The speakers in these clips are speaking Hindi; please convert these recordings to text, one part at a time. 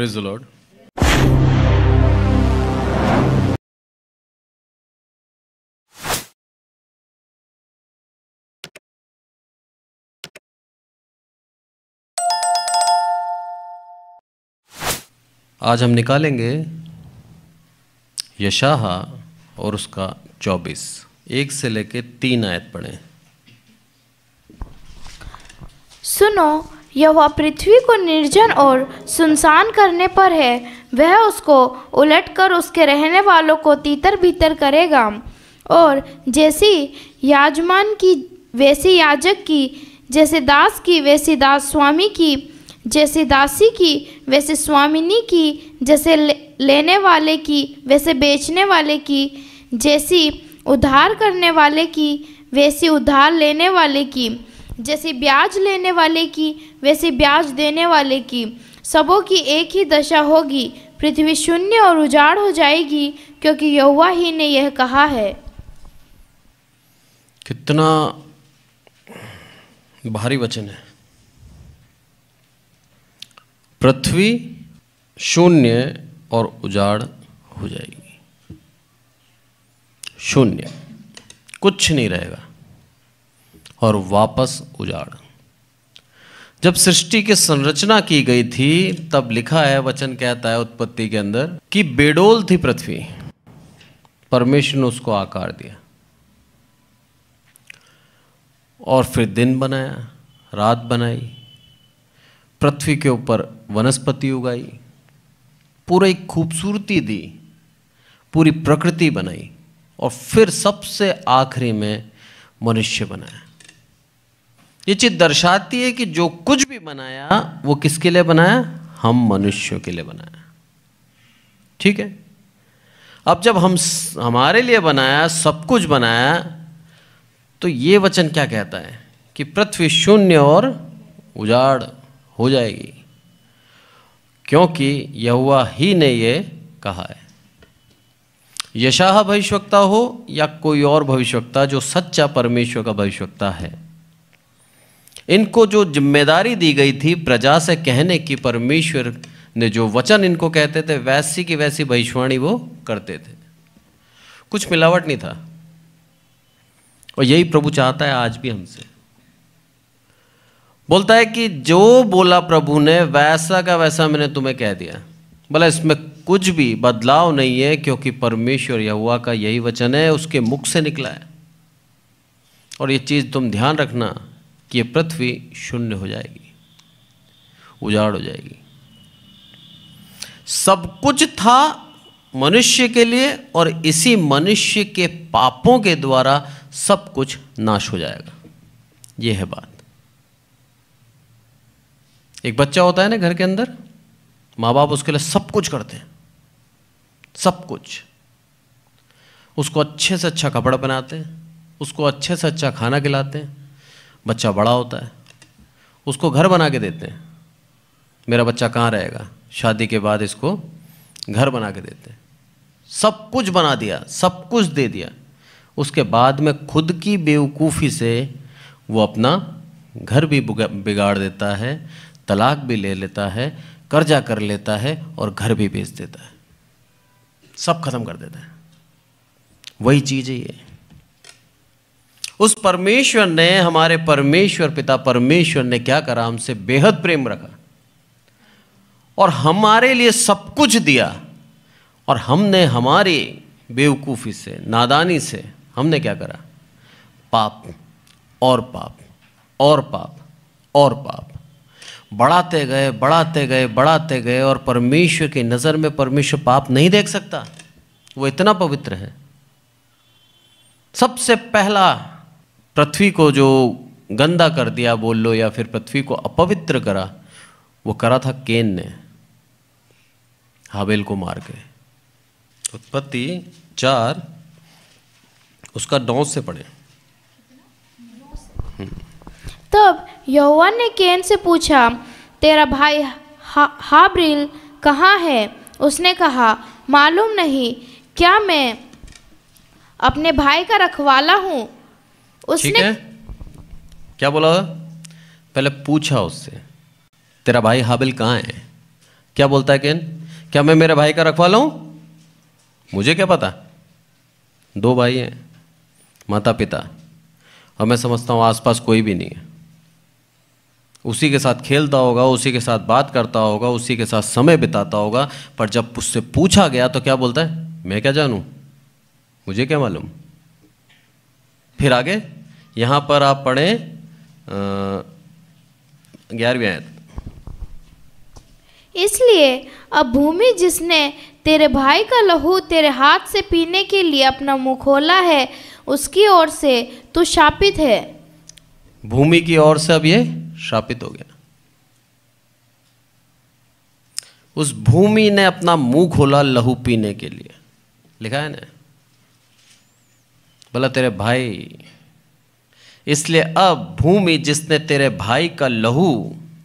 Praise the Lord. आज हम निकालेंगे यशाह और उसका चौबीस एक से लेकर तीन आयत पढ़ें सुनो यह वह पृथ्वी को निर्जन और सुनसान करने पर है वह उसको उलट कर उसके रहने वालों को तीतर भीतर करेगा और जैसी याजमान की वैसी याजक की जैसे दास की वैसी दास स्वामी की जैसी दासी की वैसे स्वामिनी की जैसे लेने वाले की वैसे बेचने वाले की जैसी उधार करने वाले की वैसी उधार लेने वाले की जैसे ब्याज लेने वाले की वैसे ब्याज देने वाले की सबों की एक ही दशा होगी पृथ्वी शून्य और उजाड़ हो जाएगी क्योंकि यहुआ ही ने यह कहा है कितना भारी वचन है पृथ्वी शून्य और उजाड़ हो जाएगी शून्य कुछ नहीं रहेगा और वापस उजाड़ जब सृष्टि की संरचना की गई थी तब लिखा है वचन कहता है उत्पत्ति के अंदर कि बेडोल थी पृथ्वी परमेश्वर ने उसको आकार दिया और फिर दिन बनाया रात बनाई पृथ्वी के ऊपर वनस्पति उगाई पूरी खूबसूरती दी पूरी प्रकृति बनाई और फिर सबसे आखिरी में मनुष्य बनाया ये चीज दर्शाती है कि जो कुछ भी बनाया वो किसके लिए बनाया हम मनुष्यों के लिए बनाया ठीक है अब जब हम हमारे लिए बनाया सब कुछ बनाया तो ये वचन क्या कहता है कि पृथ्वी शून्य और उजाड़ हो जाएगी क्योंकि यहुआ ही ने ये कहा है यशाह भविष्यवक्ता हो या कोई और भविष्यवक्ता जो सच्चा परमेश्वर का भविष्यवक्ता है इनको जो जिम्मेदारी दी गई थी प्रजा से कहने की परमेश्वर ने जो वचन इनको कहते थे वैसी की वैसी भविष्यवाणी वो करते थे कुछ मिलावट नहीं था और यही प्रभु चाहता है आज भी हमसे बोलता है कि जो बोला प्रभु ने वैसा का वैसा मैंने तुम्हें कह दिया बोला इसमें कुछ भी बदलाव नहीं है क्योंकि परमेश्वर यहुआ का यही वचन है उसके मुख से निकला है और ये चीज़ तुम ध्यान रखना कि पृथ्वी शून्य हो जाएगी उजाड़ हो जाएगी सब कुछ था मनुष्य के लिए और इसी मनुष्य के पापों के द्वारा सब कुछ नाश हो जाएगा यह है बात एक बच्चा होता है ना घर के अंदर मां बाप उसके लिए सब कुछ करते हैं सब कुछ उसको अच्छे से अच्छा कपड़ा पहनाते हैं उसको अच्छे से अच्छा खाना खिलाते हैं बच्चा बड़ा होता है उसको घर बना के देते हैं मेरा बच्चा कहाँ रहेगा शादी के बाद इसको घर बना के देते हैं सब कुछ बना दिया सब कुछ दे दिया उसके बाद में खुद की बेवकूफ़ी से वो अपना घर भी बिगाड़ देता है तलाक भी ले लेता है कर्जा कर लेता है और घर भी बेच देता है सब खत्म कर देता है वही चीज़ है ये उस परमेश्वर ने हमारे परमेश्वर पिता परमेश्वर ने क्या करा हमसे बेहद प्रेम रखा और हमारे लिए सब कुछ दिया और हमने हमारी बेवकूफ़ी से नादानी से हमने क्या करा पाप और पाप और पाप और पाप बढ़ाते गए बढ़ाते गए बढ़ाते गए और परमेश्वर की नज़र में परमेश्वर पाप नहीं देख सकता वो इतना पवित्र है सबसे पहला पृथ्वी को जो गंदा कर दिया बोल लो या फिर पृथ्वी को अपवित्र करा वो करा था केन ने हाबेल को मार के उत्पत्ति चार उसका नौ से पढ़े हम्म। तब यौवन ने केन से पूछा तेरा भाई हा, हाब्रिल कहाँ है उसने कहा मालूम नहीं क्या मैं अपने भाई का रखवाला हूँ उसने ठीक है क्या बोला पहले पूछा उससे तेरा भाई हाबिल कहाँ है क्या बोलता है केन क्या मैं मेरे भाई का रखवाला हूं मुझे क्या पता दो भाई हैं माता पिता और मैं समझता हूँ आसपास कोई भी नहीं है उसी के साथ खेलता होगा उसी के साथ बात करता होगा उसी के साथ समय बिताता होगा पर जब उससे पूछा गया तो क्या बोलता है मैं क्या जानू मुझे क्या मालूम फिर आगे यहां पर आप पढ़े ग्यारहवीं आयत इसलिए अब भूमि जिसने तेरे भाई का लहू तेरे हाथ से पीने के लिए अपना मुंह खोला है उसकी ओर से तू शापित है भूमि की ओर से अब ये शापित हो गया उस भूमि ने अपना मुंह खोला लहू पीने के लिए लिखा है ना बोला तेरे भाई इसलिए अब भूमि जिसने तेरे भाई का लहू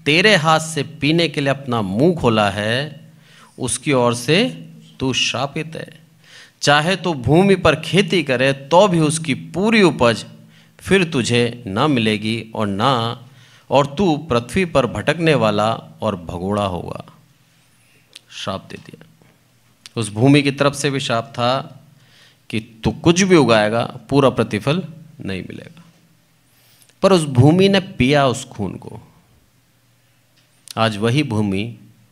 तेरे हाथ से पीने के लिए अपना मुंह खोला है उसकी ओर से तू शापित है चाहे तो भूमि पर खेती करे तो भी उसकी पूरी उपज फिर तुझे न मिलेगी और ना और तू पृथ्वी पर भटकने वाला और भगोड़ा होगा श्राप दे दिया उस भूमि की तरफ से भी श्राप था कि तू कुछ भी उगाएगा पूरा प्रतिफल नहीं मिलेगा पर उस भूमि ने पिया उस खून को आज वही भूमि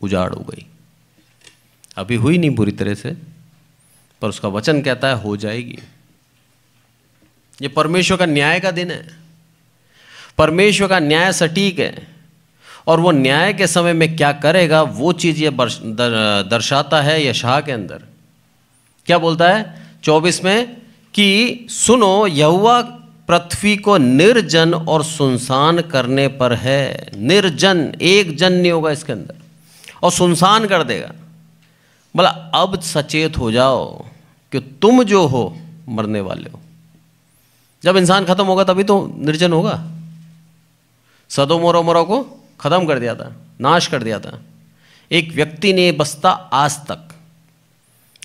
उजाड़ हो गई अभी हुई नहीं बुरी तरह से पर उसका वचन कहता है हो जाएगी ये परमेश्वर का न्याय का दिन है परमेश्वर का न्याय सटीक है और वो न्याय के समय में क्या करेगा वो चीज़ ये दर्शाता है यशाह के अंदर क्या बोलता है चौबीस में कि सुनो यहुआ पृथ्वी को निर्जन और सुनसान करने पर है निर्जन एक जन नहीं होगा इसके अंदर और सुनसान कर देगा बोला अब सचेत हो जाओ कि तुम जो हो मरने वाले हो जब इंसान खत्म होगा तभी तो निर्जन होगा सदो मोरो मोरो को ख़त्म कर दिया था नाश कर दिया था एक व्यक्ति ने बसता आज तक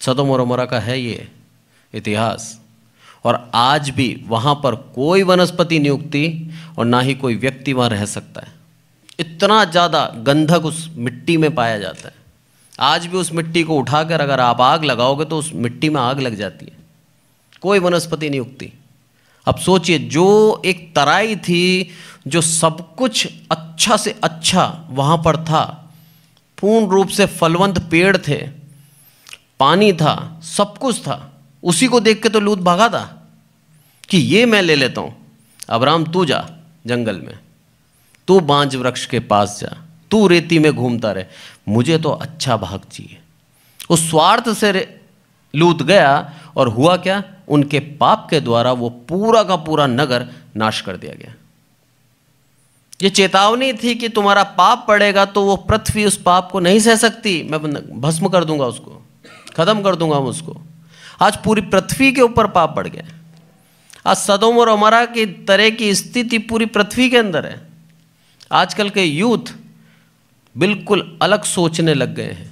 सदो मोरो मोरा का है ये इतिहास और आज भी वहाँ पर कोई वनस्पति नियुक्ति और ना ही कोई व्यक्ति वहाँ रह सकता है इतना ज़्यादा गंधक उस मिट्टी में पाया जाता है आज भी उस मिट्टी को उठाकर अगर आप आग लगाओगे तो उस मिट्टी में आग लग जाती है कोई वनस्पति नहीं अब सोचिए जो एक तराई थी जो सब कुछ अच्छा से अच्छा वहाँ पर था पूर्ण रूप से फलवंत पेड़ थे पानी था सब कुछ था उसी को देख के तो लूत भागा था कि ये मैं ले लेता अब अबराम तू जा जंगल में तू बांझ वृक्ष के पास जा तू रेती में घूमता रहे मुझे तो अच्छा भाग चाहिए उस स्वार्थ से लूत गया और हुआ क्या उनके पाप के द्वारा वो पूरा का पूरा नगर नाश कर दिया गया ये चेतावनी थी कि तुम्हारा पाप पड़ेगा तो वो पृथ्वी उस पाप को नहीं सह सकती मैं भस्म कर दूंगा उसको ख़त्म कर दूंगा हम उसको आज पूरी पृथ्वी के ऊपर पाप बढ़ गए आज सदोम और अमरा की तरह की स्थिति पूरी पृथ्वी के अंदर है आजकल के यूथ बिल्कुल अलग सोचने लग गए हैं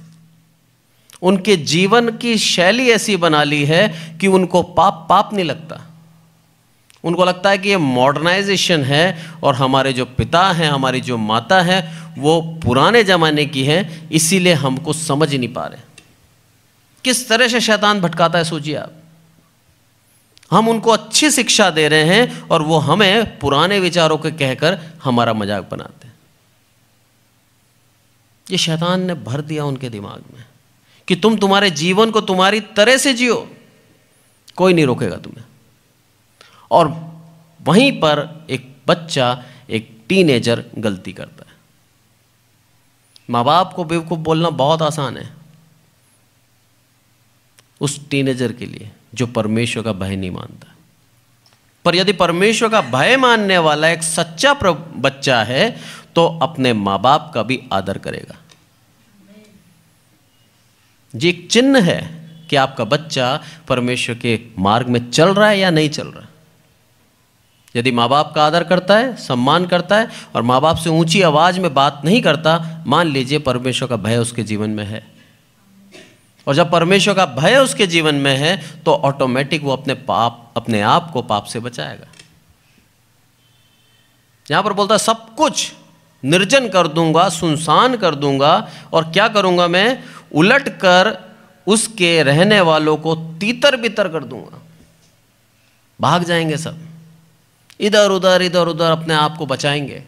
उनके जीवन की शैली ऐसी बना ली है कि उनको पाप पाप नहीं लगता उनको लगता है कि ये मॉडर्नाइजेशन है और हमारे जो पिता हैं हमारी जो माता है वो पुराने ज़माने की है इसीलिए हमको समझ नहीं पा रहे किस तरह से शैतान भटकाता है सोचिए आप हम उनको अच्छी शिक्षा दे रहे हैं और वो हमें पुराने विचारों के कहकर हमारा मजाक बनाते हैं ये शैतान ने भर दिया उनके दिमाग में कि तुम तुम्हारे जीवन को तुम्हारी तरह से जियो कोई नहीं रोकेगा तुम्हें और वहीं पर एक बच्चा एक टीनेजर गलती करता है माँ बाप को बेवकूफ़ बोलना बहुत आसान है उस टीनेजर के लिए जो परमेश्वर का भय नहीं मानता पर यदि परमेश्वर का भय मानने वाला एक सच्चा बच्चा है तो अपने माँ बाप का भी आदर करेगा जी एक चिन्ह है कि आपका बच्चा परमेश्वर के मार्ग में चल रहा है या नहीं चल रहा यदि मां बाप का आदर करता है सम्मान करता है और मां बाप से ऊंची आवाज़ में बात नहीं करता मान लीजिए परमेश्वर का भय उसके जीवन में है और जब परमेश्वर का भय उसके जीवन में है तो ऑटोमेटिक वो अपने पाप अपने आप को पाप से बचाएगा यहां पर बोलता सब कुछ निर्जन कर दूंगा सुनसान कर दूंगा और क्या करूंगा मैं उलट कर उसके रहने वालों को तीतर बितर कर दूंगा भाग जाएंगे सब इधर उधर इधर उधर अपने आप को बचाएंगे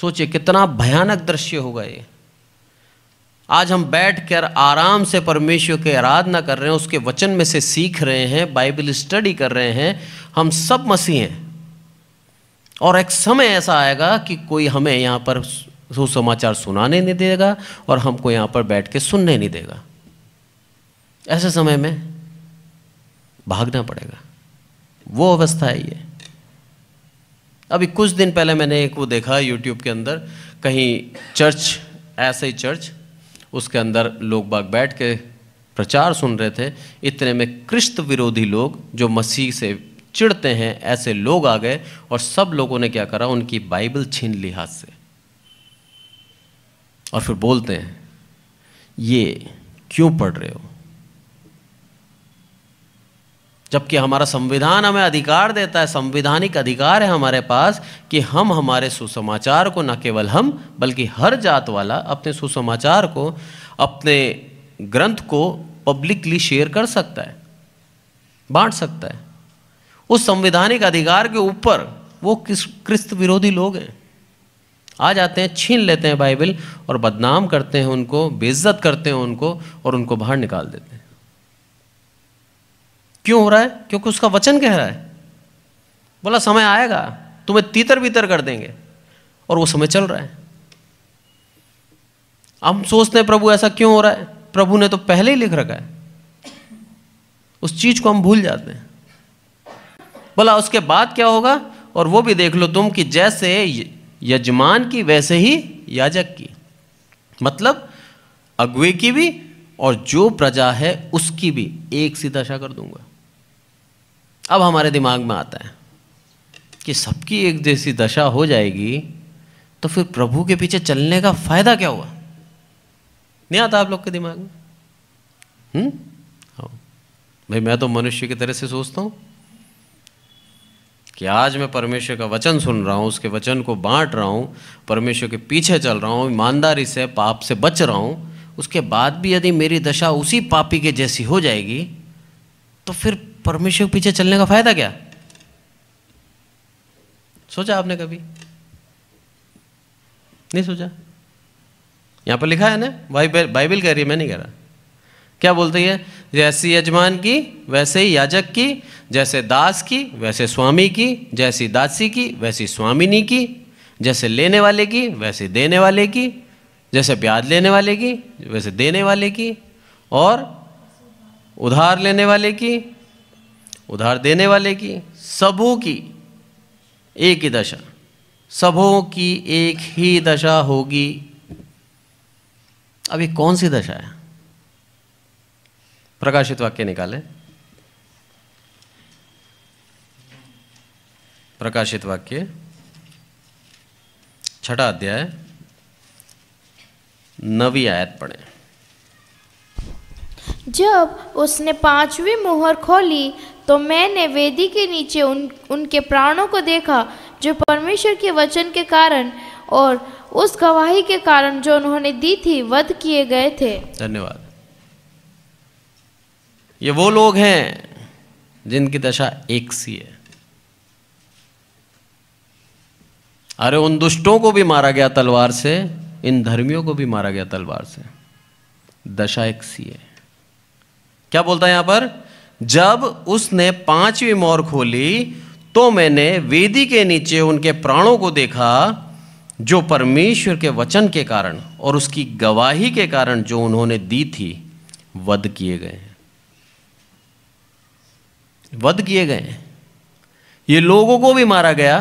सोचिए कितना भयानक दृश्य होगा ये आज हम बैठ कर आराम से परमेश्वर की आराधना कर रहे हैं उसके वचन में से सीख रहे हैं बाइबल स्टडी कर रहे हैं हम सब मसीह हैं और एक समय ऐसा आएगा कि कोई हमें यहाँ पर सुसमाचार सुनाने नहीं देगा और हमको यहाँ पर बैठ के सुनने नहीं देगा ऐसे समय में भागना पड़ेगा वो अवस्था है ये अभी कुछ दिन पहले मैंने एक वो देखा यूट्यूब के अंदर कहीं चर्च ऐसे ही चर्च उसके अंदर लोग बाग बैठ के प्रचार सुन रहे थे इतने में क्रिस्त विरोधी लोग जो मसीह से चिढ़ते हैं ऐसे लोग आ गए और सब लोगों ने क्या करा उनकी बाइबल छीन ली हाथ से और फिर बोलते हैं ये क्यों पढ़ रहे हो जबकि हमारा संविधान हमें अधिकार देता है संविधानिक अधिकार है हमारे पास कि हम हमारे सुसमाचार को न केवल हम बल्कि हर जात वाला अपने सुसमाचार को अपने ग्रंथ को पब्लिकली शेयर कर सकता है बांट सकता है उस संविधानिक अधिकार के ऊपर वो किस क्रिस्त विरोधी लोग हैं आ जाते हैं छीन लेते हैं बाइबल और बदनाम करते हैं उनको बेइज्जत करते हैं उनको और उनको बाहर निकाल देते हैं क्यों हो रहा है क्योंकि उसका वचन कह रहा है बोला समय आएगा तुम्हें तीतर बीतर कर देंगे और वो समय चल रहा है हम सोचते हैं प्रभु ऐसा क्यों हो रहा है प्रभु ने तो पहले ही लिख रखा है उस चीज को हम भूल जाते हैं बोला उसके बाद क्या होगा और वो भी देख लो तुम कि जैसे यजमान की वैसे ही याजक की मतलब अगुए की भी और जो प्रजा है उसकी भी एक सी दशा कर दूंगा अब हमारे दिमाग में आता है कि सबकी एक जैसी दशा हो जाएगी तो फिर प्रभु के पीछे चलने का फायदा क्या हुआ नहीं आता आप लोग के दिमाग में हम्म हाँ। भाई मैं तो मनुष्य की तरह से सोचता हूं कि आज मैं परमेश्वर का वचन सुन रहा हूं उसके वचन को बांट रहा हूं परमेश्वर के पीछे चल रहा हूं ईमानदारी से पाप से बच रहा हूं उसके बाद भी यदि मेरी दशा उसी पापी के जैसी हो जाएगी तो फिर परमेश्वर के पीछे चलने का फायदा क्या सोचा आपने कभी नहीं सोचा यहां पर लिखा है ना बाइबल बाइबल कह रही है मैं नहीं कह रहा क्या बोलते हैं जैसी यजमान की वैसे ही याजक की जैसे दास की वैसे स्वामी की जैसी दासी की वैसी स्वामिनी की जैसे लेने वाले की वैसे देने वाले की जैसे ब्याज लेने वाले की वैसे देने वाले की और उधार लेने वाले की उधार देने वाले की सबों की एक ही दशा सबों की एक ही दशा होगी अब ये कौन सी दशा है प्रकाशित वाक्य निकाले प्रकाशित वाक्य छठा अध्याय नवी आयत पढ़ें जब उसने पांचवी मुहर खोली तो मैंने वेदी के नीचे उन उनके प्राणों को देखा जो परमेश्वर के वचन के कारण और उस गवाही के कारण जो उन्होंने दी थी वध किए गए थे धन्यवाद ये वो लोग हैं जिनकी दशा एक सी है अरे उन दुष्टों को भी मारा गया तलवार से इन धर्मियों को भी मारा गया तलवार से दशा एक सी है क्या बोलता है यहां पर जब उसने पांचवी मोर खोली तो मैंने वेदी के नीचे उनके प्राणों को देखा जो परमेश्वर के वचन के कारण और उसकी गवाही के कारण जो उन्होंने दी थी वध किए गए वध किए गए हैं ये लोगों को भी मारा गया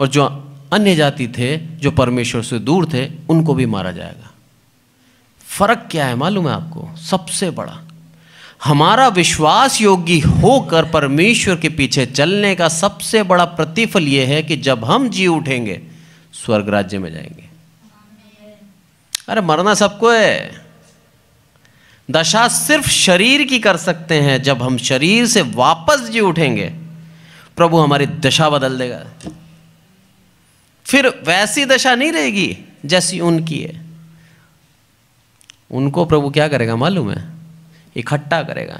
और जो अन्य जाति थे जो परमेश्वर से दूर थे उनको भी मारा जाएगा फर्क क्या है मालूम है आपको सबसे बड़ा हमारा विश्वास योगी होकर परमेश्वर के पीछे चलने का सबसे बड़ा प्रतिफल यह है कि जब हम जी उठेंगे स्वर्ग राज्य में जाएंगे अरे मरना सबको है दशा सिर्फ शरीर की कर सकते हैं जब हम शरीर से वापस जी उठेंगे प्रभु हमारी दशा बदल देगा फिर वैसी दशा नहीं रहेगी जैसी उनकी है उनको प्रभु क्या करेगा मालूम है इकट्ठा करेगा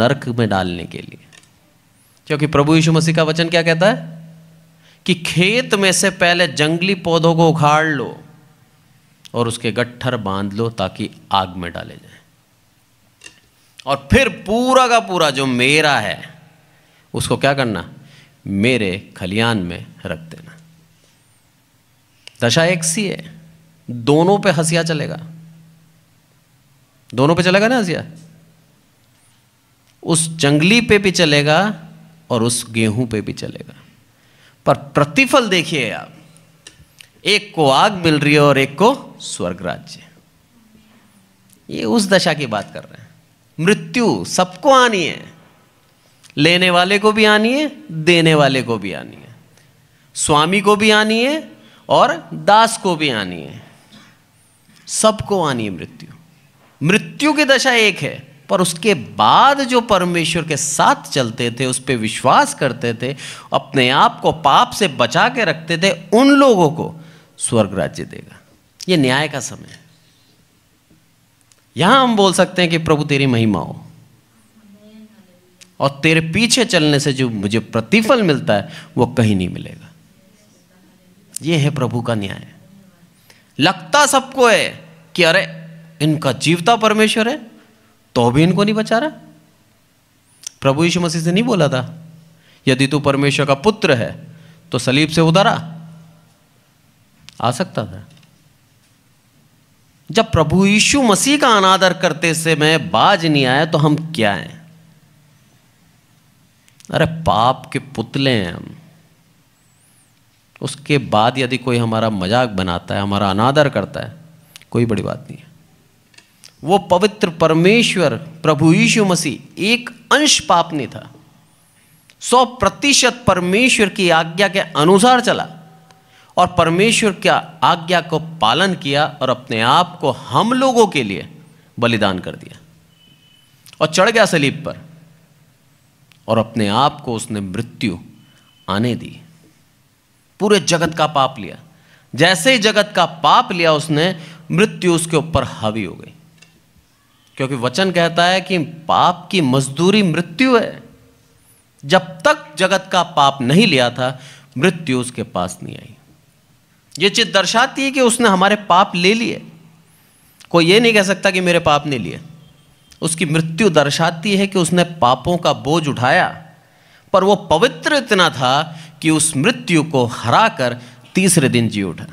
नरक में डालने के लिए क्योंकि प्रभु यीशु मसीह का वचन क्या कहता है कि खेत में से पहले जंगली पौधों को उखाड़ लो और उसके गट्ठर बांध लो ताकि आग में डाले जाए और फिर पूरा का पूरा जो मेरा है उसको क्या करना मेरे खलियान में रख देना दशा एक सी है दोनों पे हंसिया चलेगा दोनों पे चलेगा ना हंसिया उस जंगली पे भी चलेगा और उस गेहूं पे भी चलेगा पर प्रतिफल देखिए आप एक को आग मिल रही है और एक को स्वर्ग राज्य ये उस दशा की बात कर रहे हैं मृत्यु सबको आनी है लेने वाले को भी आनी है देने वाले को भी आनी है स्वामी को भी आनी है और दास को भी आनी है सबको आनी है मृत्यु मृत्यु की दशा एक है पर उसके बाद जो परमेश्वर के साथ चलते थे उस पर विश्वास करते थे अपने आप को पाप से बचा के रखते थे उन लोगों को स्वर्ग राज्य देगा ये न्याय का समय है यहां हम बोल सकते हैं कि प्रभु तेरी महिमा हो और तेरे पीछे चलने से जो मुझे प्रतिफल मिलता है वो कहीं नहीं मिलेगा ये है प्रभु का न्याय लगता सबको है कि अरे इनका जीवता तो परमेश्वर है तो भी इनको नहीं बचा रहा प्रभु यीशु मसीह से नहीं बोला था यदि तू परमेश्वर का पुत्र है तो सलीब से उतारा आ सकता था जब प्रभु यीशु मसीह का अनादर करते से मैं बाज नहीं आया तो हम क्या हैं अरे पाप के पुतले हैं हम उसके बाद यदि कोई हमारा मजाक बनाता है हमारा अनादर करता है कोई बड़ी बात नहीं है वो पवित्र परमेश्वर प्रभु यीशु मसीह एक अंश पाप नहीं था सौ प्रतिशत परमेश्वर की आज्ञा के अनुसार चला और परमेश्वर क्या आज्ञा को पालन किया और अपने आप को हम लोगों के लिए बलिदान कर दिया और चढ़ गया सलीब पर और अपने आप को उसने मृत्यु आने दी पूरे जगत का पाप लिया जैसे ही जगत का पाप लिया उसने मृत्यु उसके ऊपर हावी हो गई क्योंकि वचन कहता है कि पाप की मजदूरी मृत्यु है जब तक जगत का पाप नहीं लिया था मृत्यु उसके पास नहीं आई ये चीज दर्शाती है कि उसने हमारे पाप ले लिए कोई ये नहीं कह सकता कि मेरे पाप ने लिए उसकी मृत्यु दर्शाती है कि उसने पापों का बोझ उठाया पर वो पवित्र इतना था कि उस मृत्यु को हरा कर तीसरे दिन जी उठा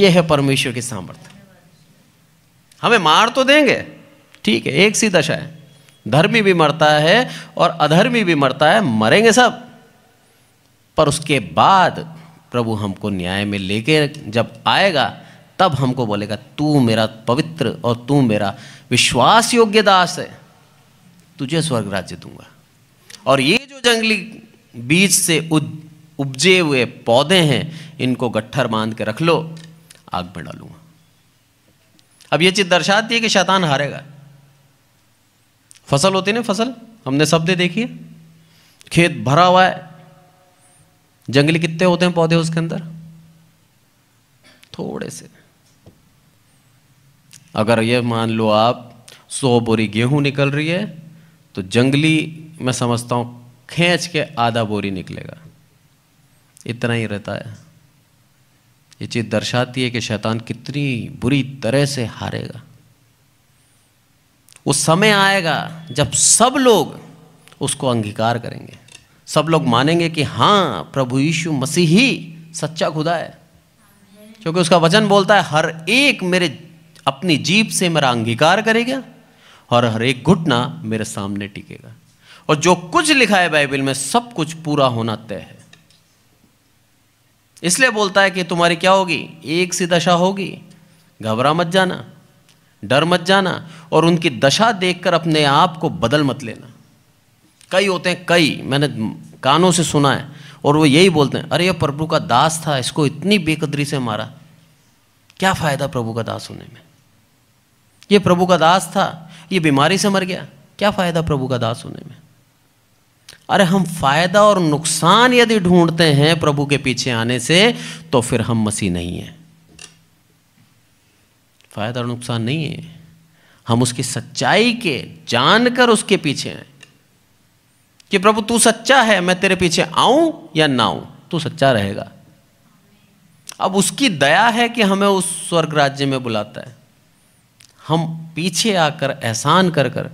यह है परमेश्वर की सामर्थ्य हमें मार तो देंगे ठीक है एक सी दशा है धर्मी भी मरता है और अधर्मी भी मरता है मरेंगे सब पर उसके बाद प्रभु हमको न्याय में लेके जब आएगा तब हमको बोलेगा तू मेरा पवित्र और तू मेरा विश्वास योग्य दास है तुझे स्वर्ग राज्य दूंगा और ये जो जंगली बीज से उपजे हुए पौधे हैं इनको गट्ठर बांध के रख लो आग में डालूंगा अब ये चीज़ दर्शाती है कि शैतान हारेगा फसल होती ना फसल हमने शब्द देखी है खेत भरा हुआ है जंगली कितने होते हैं पौधे उसके अंदर थोड़े से अगर ये मान लो आप सौ बोरी गेहूं निकल रही है तो जंगली मैं समझता हूं खेच के आधा बोरी निकलेगा इतना ही रहता है ये चीज़ दर्शाती है कि शैतान कितनी बुरी तरह से हारेगा वो समय आएगा जब सब लोग उसको अंगीकार करेंगे सब लोग मानेंगे कि हाँ प्रभु यीशु मसीह ही सच्चा खुदा है क्योंकि उसका वचन बोलता है हर एक मेरे अपनी जीप से मेरा अंगीकार करेगा और हर एक घुटना मेरे सामने टिकेगा और जो कुछ लिखा है बाइबल में सब कुछ पूरा होना तय है इसलिए बोलता है कि तुम्हारी क्या होगी एक सी दशा होगी घबरा मत जाना डर मत जाना और उनकी दशा देखकर अपने आप को बदल मत लेना कई होते हैं कई मैंने कानों से सुना है और वो यही बोलते हैं अरे ये प्रभु का दास था इसको इतनी बेकदरी से मारा क्या फ़ायदा प्रभु का दास होने में ये प्रभु का दास था ये बीमारी से मर गया क्या फ़ायदा प्रभु का दास होने में अरे हम फायदा और नुकसान यदि ढूंढते हैं प्रभु के पीछे आने से तो फिर हम मसीह नहीं हैं फायदा और नुकसान नहीं है हम उसकी सच्चाई के जानकर उसके पीछे हैं कि प्रभु तू सच्चा है मैं तेरे पीछे आऊं या ना आऊं तू सच्चा रहेगा अब उसकी दया है कि हमें उस स्वर्ग राज्य में बुलाता है हम पीछे आकर एहसान कर कर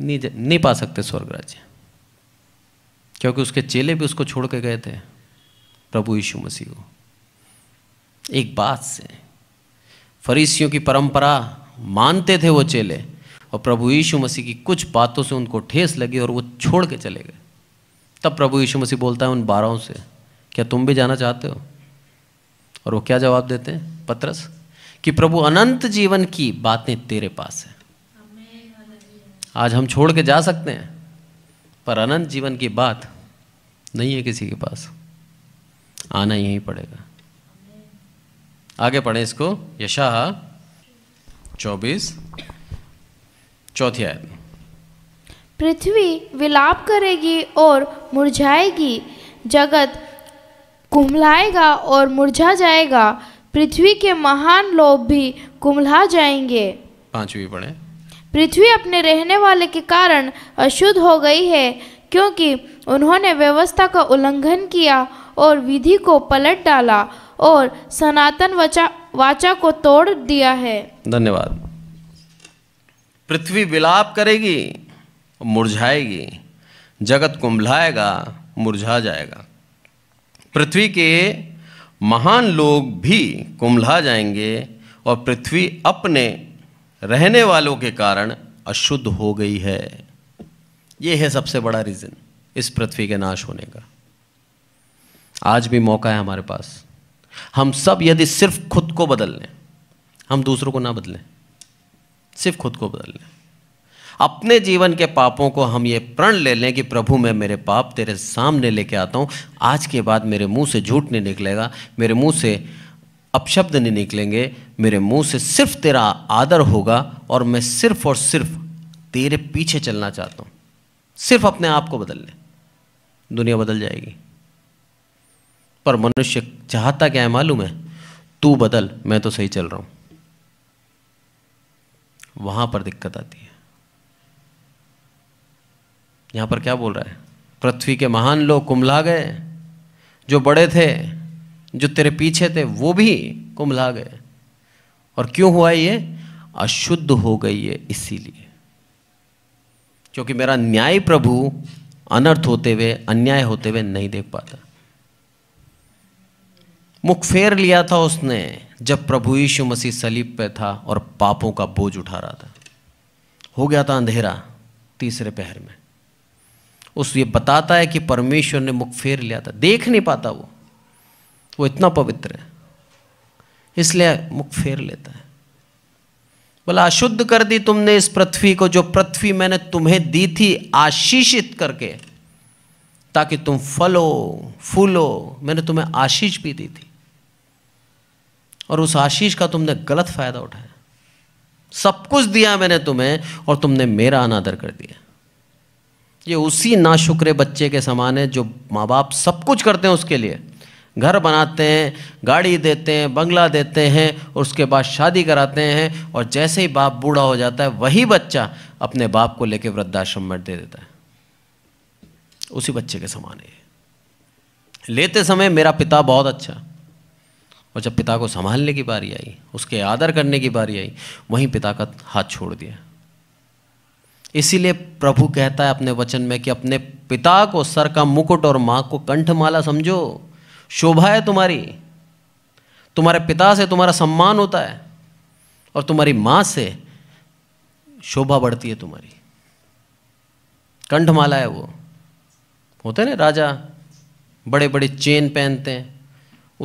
नहीं, नहीं पा सकते स्वर्ग राज्य क्योंकि उसके चेले भी उसको छोड़ के गए थे प्रभु यीशु मसीह को एक बात से फरीसियों की परंपरा मानते थे वो चेले और प्रभु यीशु मसीह की कुछ बातों से उनको ठेस लगी और वो छोड़ के चले गए तब प्रभु यीशु मसीह बोलता है उन बारहों से क्या तुम भी जाना चाहते हो और वो क्या जवाब देते हैं पत्रस कि प्रभु अनंत जीवन की बातें तेरे पास है आज हम छोड़ के जा सकते हैं पर अनंत जीवन की बात नहीं है किसी के पास आना यही पड़ेगा आगे पढ़ें इसको यशाह चौबीस चौथी आयत पृथ्वी विलाप करेगी और मुरझाएगी जगत कुंभलाएगा और मुरझा जाएगा पृथ्वी के महान लोग भी कुमला जाएंगे पांचवी पढ़े पृथ्वी अपने रहने वाले के कारण अशुद्ध हो गई है क्योंकि उन्होंने व्यवस्था का उल्लंघन किया और विधि को पलट डाला और सनातन वचा वाचा को तोड़ दिया है धन्यवाद पृथ्वी विलाप करेगी मुरझाएगी जगत कुंभलाएगा मुरझा जाएगा पृथ्वी के महान लोग भी कुंभला जाएंगे और पृथ्वी अपने रहने वालों के कारण अशुद्ध हो गई है यह है सबसे बड़ा रीज़न इस पृथ्वी के नाश होने का आज भी मौका है हमारे पास हम सब यदि सिर्फ खुद को बदल लें हम दूसरों को ना बदलें सिर्फ खुद को बदल लें अपने जीवन के पापों को हम ये प्रण ले लें कि प्रभु मैं मेरे पाप तेरे सामने लेके आता हूँ आज के बाद मेरे मुंह से झूठ नहीं निकलेगा मेरे मुंह से अपशब्द नहीं निकलेंगे मेरे मुंह से सिर्फ तेरा आदर होगा और मैं सिर्फ और सिर्फ तेरे पीछे चलना चाहता हूं सिर्फ अपने आप को बदल ले दुनिया बदल जाएगी पर मनुष्य चाहता क्या है मालूम है तू बदल मैं तो सही चल रहा हूं वहां पर दिक्कत आती है यहां पर क्या बोल रहा है पृथ्वी के महान लोग कुंभला गए जो बड़े थे जो तेरे पीछे थे वो भी कुंभला गए और क्यों हुआ ये अशुद्ध हो गई है इसीलिए क्योंकि मेरा न्याय प्रभु अनर्थ होते हुए अन्याय होते हुए नहीं देख पाता मुख फेर लिया था उसने जब प्रभु यीशु मसीह सलीब पे था और पापों का बोझ उठा रहा था हो गया था अंधेरा तीसरे पहर में उस ये बताता है कि परमेश्वर ने मुख फेर लिया था देख नहीं पाता वो वो इतना पवित्र है इसलिए मुख फेर लेता है बोला अशुद्ध कर दी तुमने इस पृथ्वी को जो पृथ्वी मैंने तुम्हें दी थी आशीषित करके ताकि तुम फलो फूलो मैंने तुम्हें आशीष भी दी थी और उस आशीष का तुमने गलत फायदा उठाया सब कुछ दिया मैंने तुम्हें और तुमने मेरा अनादर कर दिया ये उसी नाशुक्रे बच्चे के समान है जो माँ बाप सब कुछ करते हैं उसके लिए घर बनाते हैं गाड़ी देते हैं बंगला देते हैं और उसके बाद शादी कराते हैं और जैसे ही बाप बूढ़ा हो जाता है वही बच्चा अपने बाप को लेकर वृद्धाश्रम में दे देता है उसी बच्चे के समान है लेते समय मेरा पिता बहुत अच्छा और जब पिता को संभालने की बारी आई उसके आदर करने की बारी आई वहीं पिता का हाथ छोड़ दिया इसीलिए प्रभु कहता है अपने वचन में कि अपने पिता को सर का मुकुट और माँ को कंठमाला समझो शोभा है तुम्हारी तुम्हारे पिता से तुम्हारा सम्मान होता है और तुम्हारी माँ से शोभा बढ़ती है तुम्हारी कंठमाला है वो होते ना राजा बड़े बड़े चेन पहनते हैं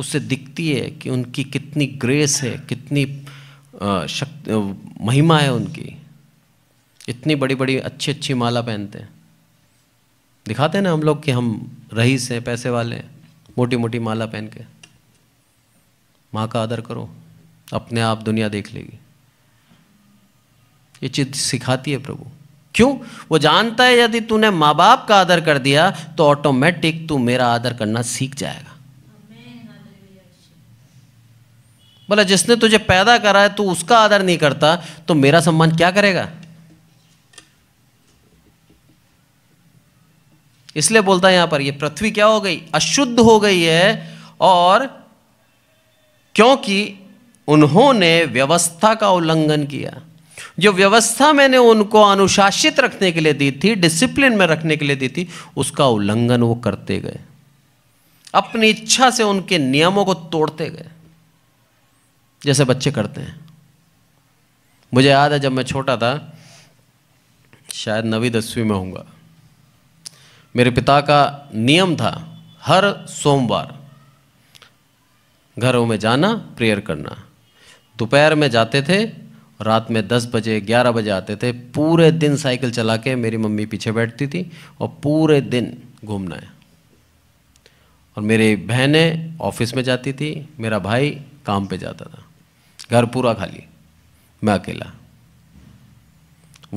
उससे दिखती है कि उनकी कितनी ग्रेस है कितनी शक्ति महिमा है उनकी इतनी बड़ी बड़ी अच्छी अच्छी माला पहनते हैं दिखाते हैं ना हम लोग कि हम रईस हैं पैसे वाले हैं मोटी मोटी माला पहन के माँ का आदर करो अपने आप दुनिया देख लेगी ये चीज सिखाती है प्रभु क्यों वो जानता है यदि तूने माँ बाप का आदर कर दिया तो ऑटोमेटिक तू मेरा आदर करना सीख जाएगा बोला जिसने तुझे पैदा करा है तू उसका आदर नहीं करता तो मेरा सम्मान क्या करेगा इसलिए बोलता है यहां पर ये पृथ्वी क्या हो गई अशुद्ध हो गई है और क्योंकि उन्होंने व्यवस्था का उल्लंघन किया जो व्यवस्था मैंने उनको अनुशासित रखने के लिए दी थी डिसिप्लिन में रखने के लिए दी थी उसका उल्लंघन वो करते गए अपनी इच्छा से उनके नियमों को तोड़ते गए जैसे बच्चे करते हैं मुझे याद है जब मैं छोटा था शायद नवी दसवीं में होऊंगा मेरे पिता का नियम था हर सोमवार घरों में जाना प्रेयर करना दोपहर में जाते थे रात में 10 बजे 11 बजे आते थे पूरे दिन साइकिल चला के मेरी मम्मी पीछे बैठती थी और पूरे दिन घूमना है और मेरी बहनें ऑफिस में जाती थी मेरा भाई काम पे जाता था घर पूरा खाली मैं अकेला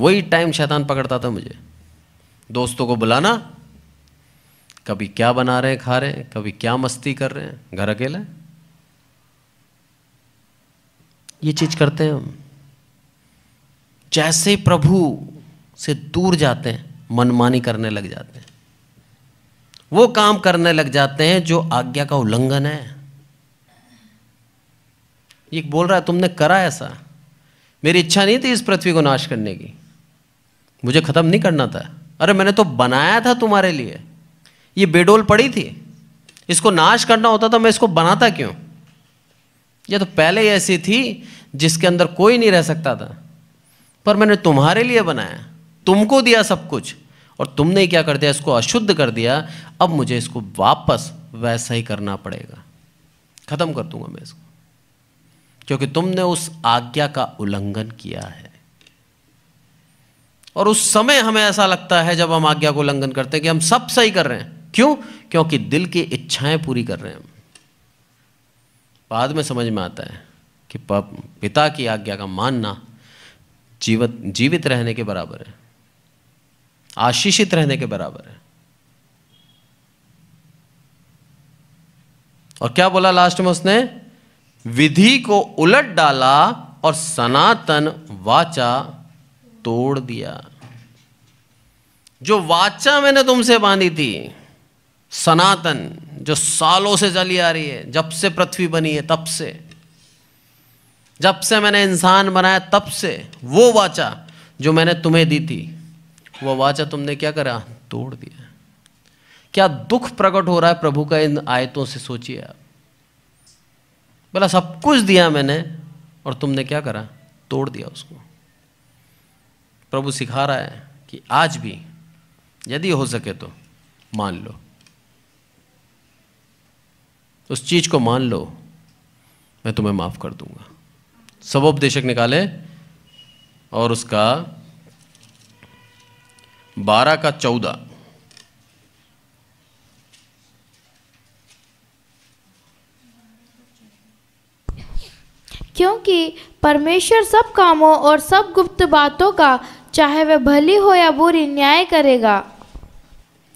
वही टाइम शैतान पकड़ता था मुझे दोस्तों को बुलाना कभी क्या बना रहे हैं खा रहे हैं कभी क्या मस्ती कर रहे हैं घर अकेला ये चीज करते हैं हम जैसे प्रभु से दूर जाते हैं मनमानी करने लग जाते हैं वो काम करने लग जाते हैं जो आज्ञा का उल्लंघन है ये बोल रहा है तुमने करा ऐसा मेरी इच्छा नहीं थी इस पृथ्वी को नाश करने की मुझे खत्म नहीं करना था अरे मैंने तो बनाया था तुम्हारे लिए ये बेडोल पड़ी थी इसको नाश करना होता था मैं इसको बनाता क्यों ये तो पहले ऐसी थी जिसके अंदर कोई नहीं रह सकता था पर मैंने तुम्हारे लिए बनाया तुमको दिया सब कुछ और तुमने क्या कर दिया इसको अशुद्ध कर दिया अब मुझे इसको वापस वैसा ही करना पड़ेगा ख़त्म कर दूंगा मैं इसको क्योंकि तुमने उस आज्ञा का उल्लंघन किया है और उस समय हमें ऐसा लगता है जब हम आज्ञा को उल्लंघन करते हैं कि हम सब सही कर रहे हैं क्यों क्योंकि दिल की इच्छाएं पूरी कर रहे हैं हम बाद में समझ में आता है कि पिता की आज्ञा का मानना जीवित जीवित रहने के बराबर है आशीषित रहने के बराबर है और क्या बोला लास्ट में उसने विधि को उलट डाला और सनातन वाचा तोड़ दिया जो वाचा मैंने तुमसे बांधी थी सनातन जो सालों से चली आ रही है जब से पृथ्वी बनी है तब से जब से मैंने इंसान बनाया तब से वो वाचा जो मैंने तुम्हें दी थी वो वाचा तुमने क्या करा तोड़ दिया क्या दुख प्रकट हो रहा है प्रभु का इन आयतों से सोचिए आप बोला सब कुछ दिया मैंने और तुमने क्या करा तोड़ दिया उसको प्रभु सिखा रहा है कि आज भी यदि हो सके तो मान लो तो उस चीज़ को मान लो मैं तुम्हें माफ़ कर दूंगा सबोपदेशक निकाले और उसका बारह का चौदह क्योंकि परमेश्वर सब कामों और सब गुप्त बातों का चाहे वह भली हो या बुरी न्याय करेगा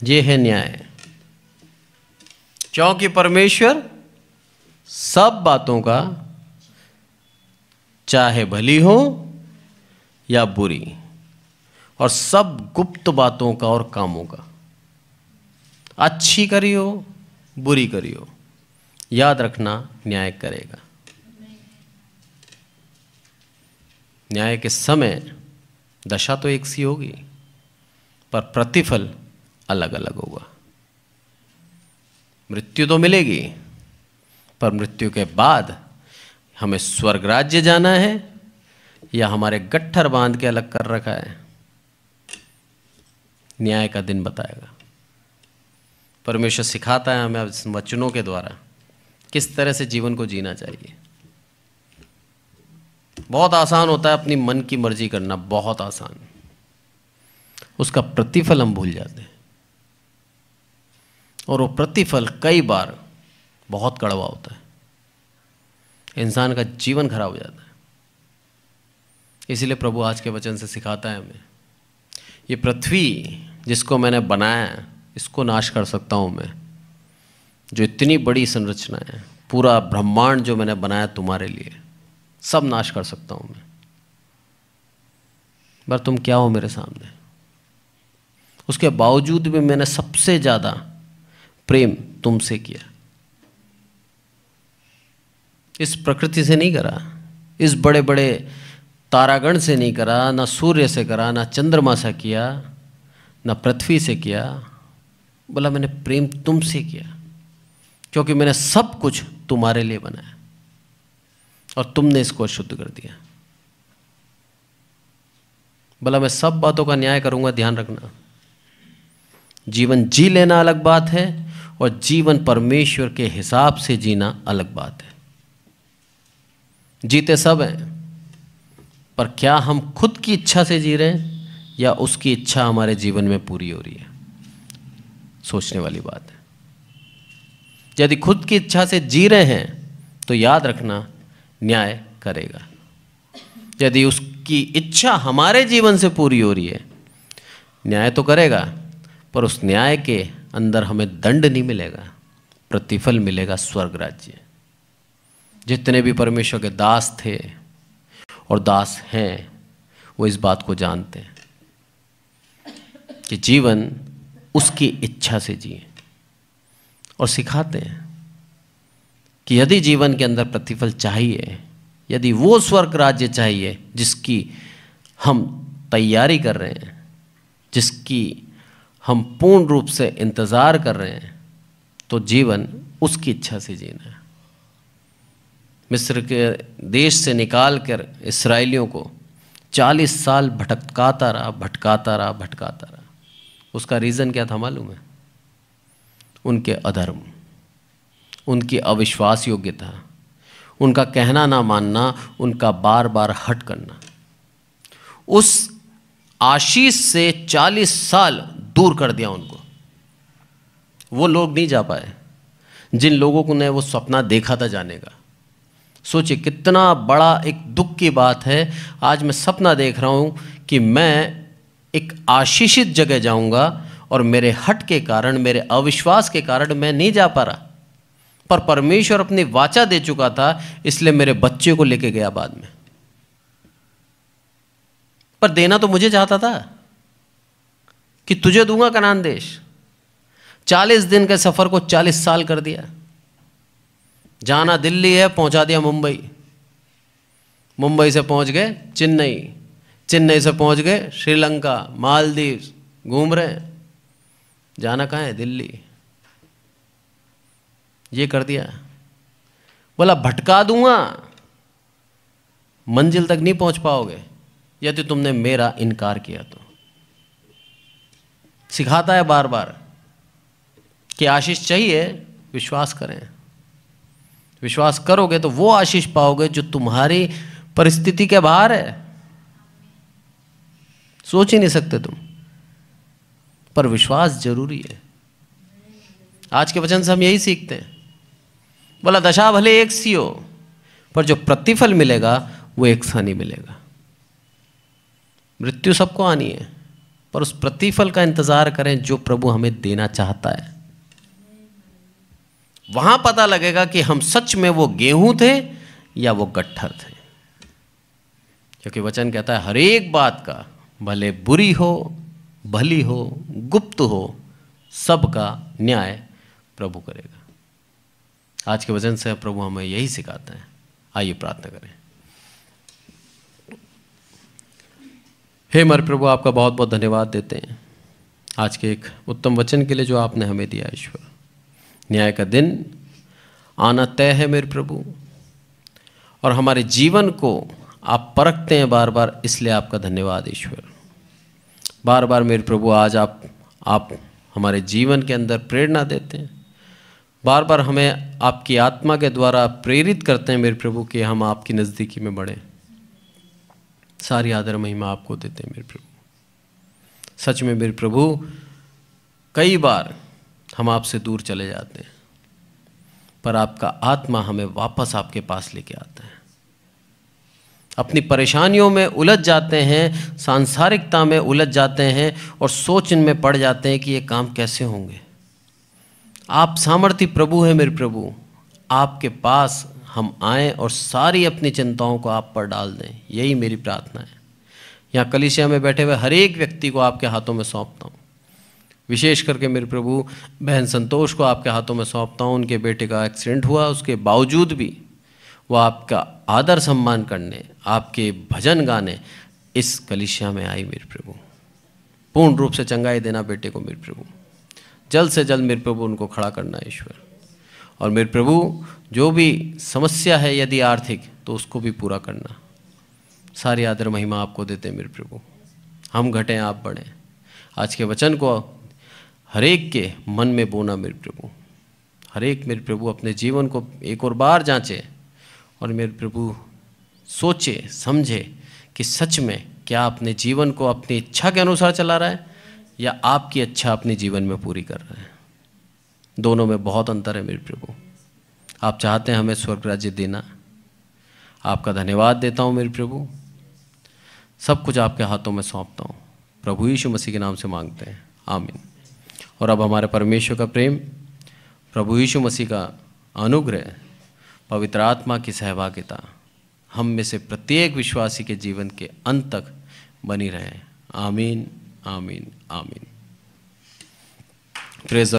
ये है न्याय क्योंकि परमेश्वर सब बातों का चाहे भली हो या बुरी और सब गुप्त बातों का और कामों का अच्छी करी हो बुरी करी हो याद रखना न्याय करेगा न्याय के समय दशा तो एक सी होगी पर प्रतिफल अलग अलग होगा मृत्यु तो मिलेगी पर मृत्यु के बाद हमें स्वर्ग राज्य जाना है या हमारे गट्ठर बांध के अलग कर रखा है न्याय का दिन बताएगा परमेश्वर सिखाता है हमें वचनों के द्वारा किस तरह से जीवन को जीना चाहिए बहुत आसान होता है अपनी मन की मर्जी करना बहुत आसान उसका प्रतिफल हम भूल जाते हैं और वो प्रतिफल कई बार बहुत कड़वा होता है इंसान का जीवन खराब हो जाता है इसलिए प्रभु आज के वचन से सिखाता है हमें ये पृथ्वी जिसको मैंने बनाया है इसको नाश कर सकता हूँ मैं जो इतनी बड़ी संरचना है पूरा ब्रह्मांड जो मैंने बनाया तुम्हारे लिए सब नाश कर सकता हूँ मैं पर तुम क्या हो मेरे सामने उसके बावजूद भी मैंने सबसे ज़्यादा प्रेम तुमसे किया इस प्रकृति से नहीं करा इस बड़े बड़े तारागण से नहीं करा ना सूर्य से करा ना चंद्रमा से किया ना पृथ्वी से किया बोला मैंने प्रेम तुमसे किया क्योंकि मैंने सब कुछ तुम्हारे लिए बनाया और तुमने इसको अशुद्ध कर दिया बोला मैं सब बातों का न्याय करूंगा ध्यान रखना जीवन जी लेना अलग बात है और जीवन परमेश्वर के हिसाब से जीना अलग बात है जीते सब हैं पर क्या हम खुद की इच्छा से जी रहे हैं या उसकी इच्छा हमारे जीवन में पूरी हो रही है सोचने वाली बात है यदि खुद की इच्छा से जी रहे हैं तो याद रखना न्याय करेगा यदि उसकी इच्छा हमारे जीवन से पूरी हो रही है न्याय तो करेगा पर उस न्याय के अंदर हमें दंड नहीं मिलेगा प्रतिफल मिलेगा स्वर्ग राज्य जितने भी परमेश्वर के दास थे और दास हैं वो इस बात को जानते हैं कि जीवन उसकी इच्छा से जिए और सिखाते हैं कि यदि जीवन के अंदर प्रतिफल चाहिए यदि वो स्वर्ग राज्य चाहिए जिसकी हम तैयारी कर रहे हैं जिसकी हम पूर्ण रूप से इंतज़ार कर रहे हैं तो जीवन उसकी इच्छा से जीना है मिस्र के देश से निकाल कर इसराइलियों को चालीस साल भटकाता रहा भटकाता रहा भटकाता रहा उसका रीज़न क्या था मालूम है उनके अधर्म उनकी अविश्वास योग्यता उनका कहना ना मानना उनका बार बार हट करना उस आशीष से चालीस साल दूर कर दिया उनको वो लोग नहीं जा पाए जिन लोगों को ने वो सपना देखा था जाने का सोचिए कितना बड़ा एक दुख की बात है आज मैं सपना देख रहा हूँ कि मैं एक आशीषित जगह जाऊँगा और मेरे हट के कारण मेरे अविश्वास के कारण मैं नहीं जा पा रहा पर परमेश्वर अपनी वाचा दे चुका था इसलिए मेरे बच्चे को लेके गया बाद में पर देना तो मुझे चाहता था कि तुझे दूंगा कनान देश चालीस दिन के सफ़र को चालीस साल कर दिया जाना दिल्ली है पहुंचा दिया मुंबई मुंबई से पहुंच गए चेन्नई चेन्नई से पहुंच गए श्रीलंका मालदीव घूम रहे हैं जाना कहाँ है दिल्ली ये कर दिया बोला भटका दूंगा मंजिल तक नहीं पहुंच पाओगे यदि तो तुमने मेरा इनकार किया तो सिखाता है बार बार कि आशीष चाहिए विश्वास करें विश्वास करोगे तो वो आशीष पाओगे जो तुम्हारी परिस्थिति के बाहर है सोच ही नहीं सकते तुम पर विश्वास जरूरी है आज के वचन से हम यही सीखते हैं बोला दशा भले एक सी हो पर जो प्रतिफल मिलेगा वो एक सा नहीं मिलेगा मृत्यु सबको आनी है पर उस प्रतिफल का इंतजार करें जो प्रभु हमें देना चाहता है वहां पता लगेगा कि हम सच में वो गेहूं थे या वो गट्ठर थे क्योंकि वचन कहता है हर एक बात का भले बुरी हो भली हो गुप्त हो सबका न्याय प्रभु करेगा आज के वचन से प्रभु हमें यही सिखाते हैं आइए प्रार्थना करें हे मर प्रभु आपका बहुत बहुत धन्यवाद देते हैं आज के एक उत्तम वचन के लिए जो आपने हमें दिया ईश्वर न्याय का दिन आना तय है मेरे प्रभु और हमारे जीवन को आप परखते हैं बार बार इसलिए आपका धन्यवाद ईश्वर बार बार मेरे प्रभु आज आप आप हमारे जीवन के अंदर प्रेरणा देते हैं बार बार हमें आपकी आत्मा के द्वारा प्रेरित करते हैं मेरे प्रभु कि हम आपकी नज़दीकी में बढ़ें सारी आदर महिमा आपको देते हैं मेरे प्रभु सच में मेरे प्रभु कई बार हम आपसे दूर चले जाते हैं पर आपका आत्मा हमें वापस आपके पास लेके आता है अपनी परेशानियों में उलझ जाते हैं सांसारिकता में उलझ जाते हैं और सोच इनमें पड़ जाते हैं कि ये काम कैसे होंगे आप सामर्थ्य प्रभु हैं मेरे प्रभु आपके पास हम आए और सारी अपनी चिंताओं को आप पर डाल दें यही मेरी प्रार्थना है यहाँ कलिशिया में बैठे हुए हर एक व्यक्ति को आपके हाथों में सौंपता हूँ विशेष करके मेरे प्रभु बहन संतोष को आपके हाथों में सौंपता हूँ उनके बेटे का एक्सीडेंट हुआ उसके बावजूद भी वह आपका आदर सम्मान करने आपके भजन गाने इस कलिशिया में आई मेरे प्रभु पूर्ण रूप से चंगाई देना बेटे को मेरे प्रभु जल्द से जल्द मेरे प्रभु उनको खड़ा करना ईश्वर और मेरे प्रभु जो भी समस्या है यदि आर्थिक तो उसको भी पूरा करना सारी आदर महिमा आपको देते हैं मेरे प्रभु हम घटें आप बढ़ें आज के वचन को हरेक के मन में बोना मेरे प्रभु हरेक मेरे प्रभु अपने जीवन को एक और बार जांचे और मेरे प्रभु सोचे समझे कि सच में क्या अपने जीवन को अपनी इच्छा के अनुसार चला रहा है या आपकी इच्छा अपने जीवन में पूरी कर रहा है दोनों में बहुत अंतर है मेरे प्रभु आप चाहते हैं हमें स्वर्ग राज्य देना आपका धन्यवाद देता हूँ मेरे प्रभु सब कुछ आपके हाथों में सौंपता हूँ प्रभु यीशु मसीह के नाम से मांगते हैं आमीन और अब हमारे परमेश्वर का प्रेम प्रभु यीशु मसीह का अनुग्रह पवित्र आत्मा की सहभागिता हम में से प्रत्येक विश्वासी के जीवन के अंत तक बनी रहे आमीन आमीन आमीन प्रेज